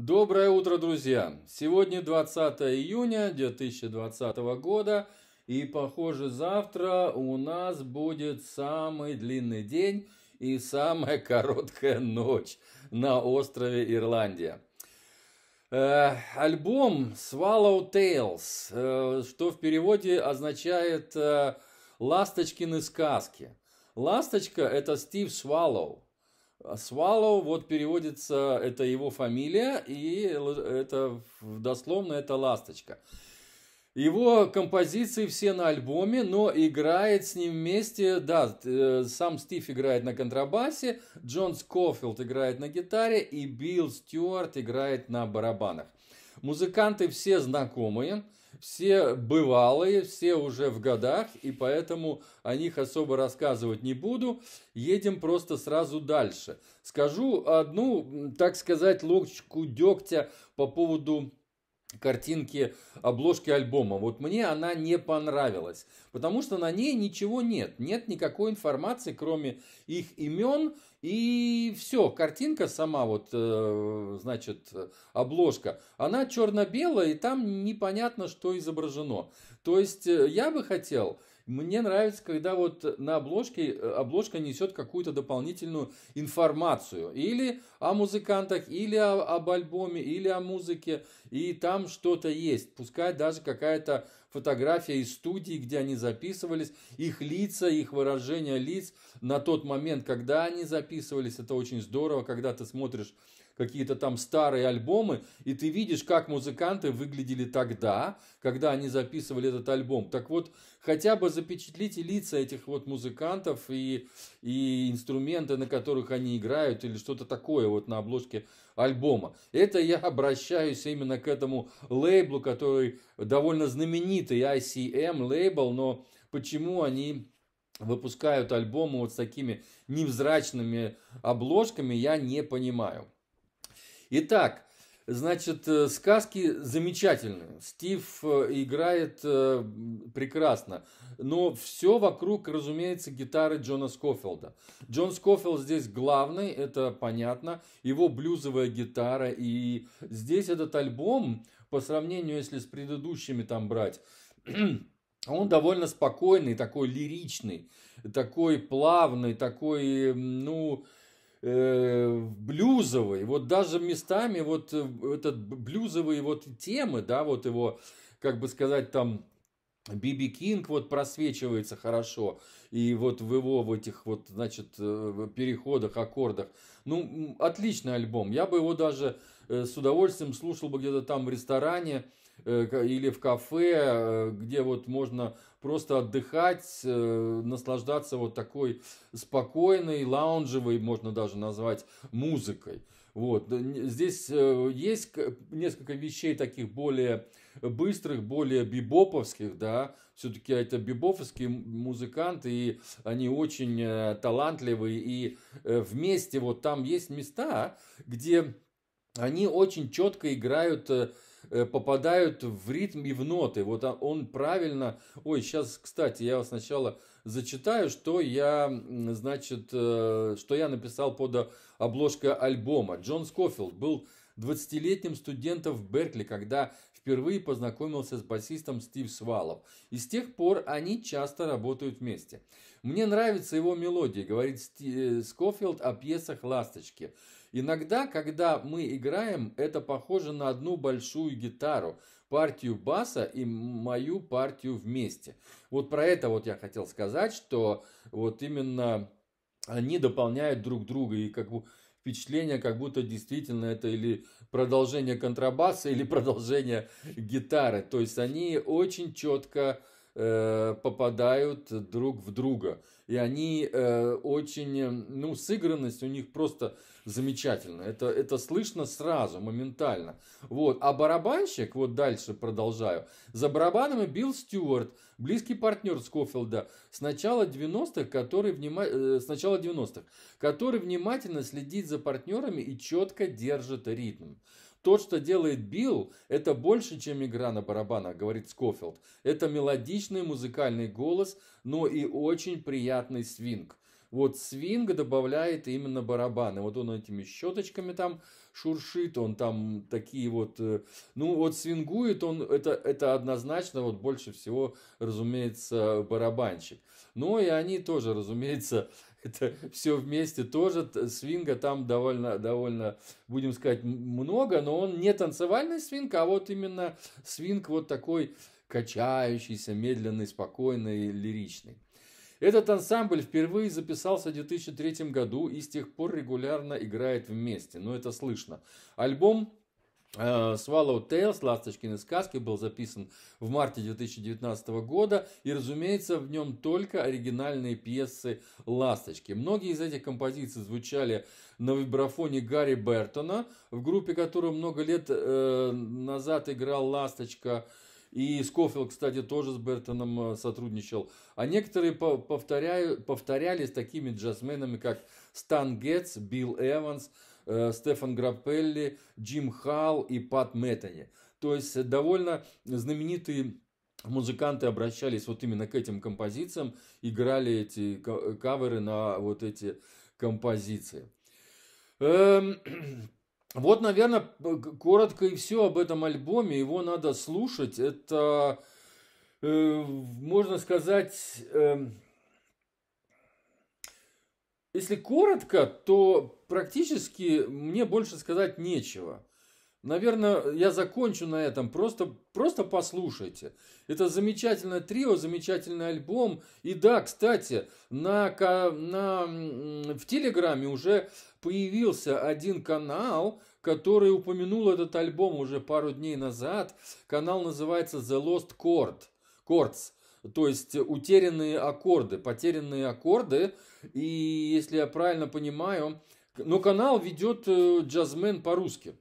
Доброе утро, друзья! Сегодня 20 июня 2020 года, и, похоже, завтра у нас будет самый длинный день и самая короткая ночь на острове Ирландия. Э, альбом Swallow Tales, э, что в переводе означает э, «Ласточкины сказки». Ласточка – это Стив Сваллоу, а Swallow, вот переводится, это его фамилия, и это дословно это «Ласточка». Его композиции все на альбоме, но играет с ним вместе, да, э, сам Стив играет на контрабасе, Джон Скофилд играет на гитаре и Билл Стюарт играет на барабанах. Музыканты все знакомые – все бывалые, все уже в годах, и поэтому о них особо рассказывать не буду. Едем просто сразу дальше. Скажу одну, так сказать, ложку дегтя по поводу картинки обложки альбома. Вот мне она не понравилась, потому что на ней ничего нет. Нет никакой информации, кроме их имен. И все, картинка сама, вот, э, значит, обложка, она черно-белая, и там непонятно, что изображено. То есть э, я бы хотел, мне нравится, когда вот на обложке э, обложка несет какую-то дополнительную информацию. Или о музыкантах, или о, об альбоме, или о музыке. И там что-то есть. Пускай даже какая-то фотография из студии, где они записывались, их лица, их выражение лиц на тот момент, когда они записывались. Это очень здорово, когда ты смотришь какие-то там старые альбомы, и ты видишь, как музыканты выглядели тогда, когда они записывали этот альбом. Так вот, хотя бы запечатлите лица этих вот музыкантов и, и инструменты, на которых они играют, или что-то такое вот на обложке альбома. Это я обращаюсь именно к этому лейблу, который довольно знаменитый ICM лейбл, но почему они выпускают альбомы вот с такими невзрачными обложками, я не понимаю. Итак, значит, э, сказки замечательные. Стив э, играет э, прекрасно. Но все вокруг, разумеется, гитары Джона Скофилда. Джон Скофилд здесь главный, это понятно. Его блюзовая гитара. И здесь этот альбом, по сравнению, если с предыдущими там брать, он довольно спокойный, такой лиричный, такой плавный, такой, ну, Э, блюзовый, вот даже местами вот э, этот блюзовый вот темы, да, вот его, как бы сказать, там Биби Кинг вот просвечивается хорошо, и вот в его в этих вот, значит, э, переходах, аккордах. Ну, отличный альбом. Я бы его даже э, с удовольствием слушал бы где-то там в ресторане э, или в кафе, где вот можно просто отдыхать, наслаждаться вот такой спокойной, лаунжевой, можно даже назвать, музыкой. Вот. Здесь э, есть несколько вещей таких более быстрых, более бибоповских, да, все-таки это бибоповские музыканты, и они очень э, талантливые, и э, вместе вот там есть места, где они очень четко играют Э, попадают в ритм и в ноты. Вот а, он правильно... Ой, сейчас, кстати, я сначала зачитаю, что я, значит, э, что я написал под обложкой альбома. Джон Скофилд был 20-летним студентом в Беркли, когда впервые познакомился с басистом Стив Свалов. И с тех пор они часто работают вместе. «Мне нравится его мелодия», — говорит э, Скофилд о пьесах «Ласточки». Иногда, когда мы играем, это похоже на одну большую гитару, партию баса и мою партию вместе. Вот про это вот я хотел сказать, что вот именно они дополняют друг друга и как бы впечатление, как будто действительно это или продолжение контрабаса, или продолжение гитары. То есть они очень четко Э, попадают друг в друга. И они э, очень, э, ну, сыгранность у них просто замечательная. Это, это слышно сразу, моментально. Вот. А барабанщик, вот дальше продолжаю, за барабанами Билл Стюарт, близкий партнер Скофилда, с начала 90-х, который, внима... э, с начала 90 который внимательно следит за партнерами и четко держит ритм. То, что делает Билл, это больше, чем игра на барабанах, говорит Скофилд. Это мелодичный музыкальный голос, но и очень приятный свинг. Вот свинг добавляет именно барабаны. Вот он этими щеточками там шуршит, он там такие вот... Э, ну, вот свингует он, это, это однозначно вот больше всего, разумеется, барабанщик. Но и они тоже, разумеется, это все вместе тоже э, свинга там довольно, довольно, будем сказать, много, но он не танцевальный свинг, а вот именно свинг вот такой качающийся, медленный, спокойный, лиричный. Этот ансамбль впервые записался в 2003 году и с тех пор регулярно играет вместе, но это слышно. Альбом Swallow э, Tales, Ласточкины сказки, был записан в марте 2019 года, и, разумеется, в нем только оригинальные пьесы «Ласточки». Многие из этих композиций звучали на вибрафоне Гарри Бертона, в группе которую много лет э, назад играл «Ласточка», и Скофилд, кстати, тоже с Бертоном э, сотрудничал. А некоторые повторяю, повторялись такими джазменами, как Стан Гетц, Билл Эванс – э, Стефан Граппелли, Джим Халл и Пат Мэттани. То есть э, довольно знаменитые музыканты обращались вот именно к этим композициям, играли эти э, каверы на вот эти композиции. Эм, вот, наверное, коротко и все об этом альбоме. Его надо слушать. Это, э, можно сказать, эм, если коротко, то практически мне больше сказать нечего. Наверное, я закончу на этом. Просто, просто послушайте. Это замечательное трио, замечательный альбом. И да, кстати, на, на, в Телеграме уже появился один канал, который упомянул этот альбом уже пару дней назад. Канал называется The Lost Chord, Chords то есть утерянные аккорды, потерянные аккорды. И если я правильно понимаю, но канал ведет э, джазмен по-русски.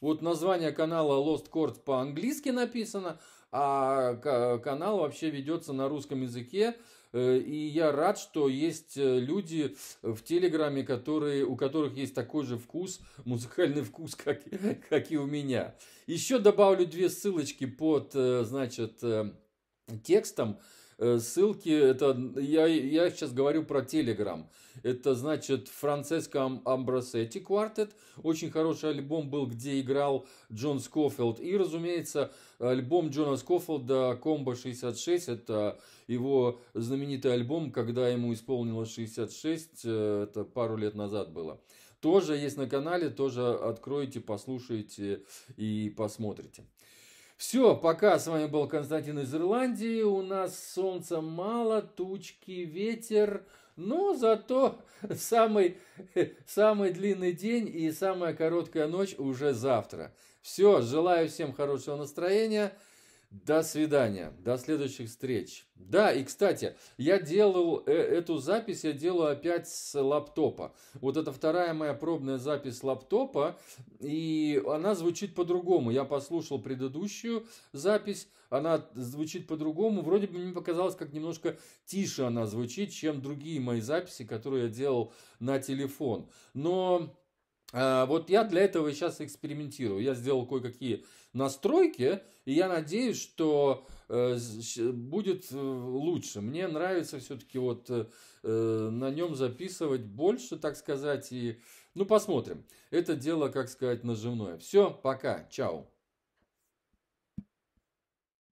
Вот название канала Lost Chords по-английски написано, а канал вообще ведется на русском языке. Э, и я рад, что есть э, люди в Телеграме, которые, у которых есть такой же вкус, музыкальный вкус, как, как и у меня. Еще добавлю две ссылочки под, значит, текстом э, ссылки, это я, я сейчас говорю про Telegram. Это значит Франциско Амбросети квартет. Очень хороший альбом был, где играл Джон Скофилд. И, разумеется, альбом Джона Скофилда «Комбо 66». Это его знаменитый альбом, когда ему исполнилось 66. Э, это пару лет назад было. Тоже есть на канале, тоже откройте послушайте и посмотрите. Все, пока с вами был Константин из Ирландии. У нас солнца мало, тучки, ветер. Но зато самый, самый длинный день и самая короткая ночь уже завтра. Все, желаю всем хорошего настроения. До свидания, до следующих встреч. Да, и кстати, я делал э, эту запись, я делаю опять с лаптопа. Вот это вторая моя пробная запись с лаптопа, и она звучит по-другому. Я послушал предыдущую запись, она звучит по-другому. Вроде бы мне показалось, как немножко тише она звучит, чем другие мои записи, которые я делал на телефон. Но... Э, вот я для этого сейчас экспериментирую. Я сделал кое-какие настройки, и я надеюсь, что э, будет э, лучше. Мне нравится все-таки вот э, на нем записывать больше, так сказать, и ну посмотрим. Это дело, как сказать, наживное. Все, пока, чао.